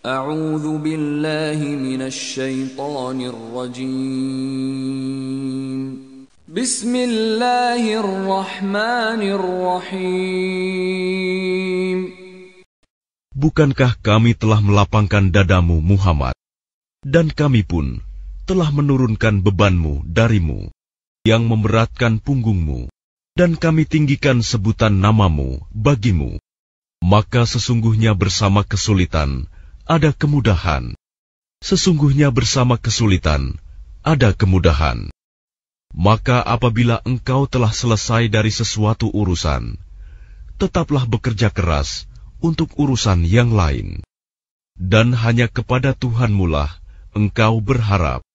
A'udzu billahi minasyaitonir rajim. Bismillahirrahmanirrahim. Bukankah kami telah melapangkan dadamu Muhammad dan kami pun telah menurunkan bebanmu darimu yang memberatkan punggungmu dan kami tinggikan sebutan namamu bagimu maka sesungguhnya bersama kesulitan ada kemudahan. Sesungguhnya bersama kesulitan ada kemudahan. Maka apabila engkau telah selesai dari sesuatu urusan, tetaplah bekerja keras untuk urusan yang lain. Dan hanya kepada Tuhanmulah engkau berharap.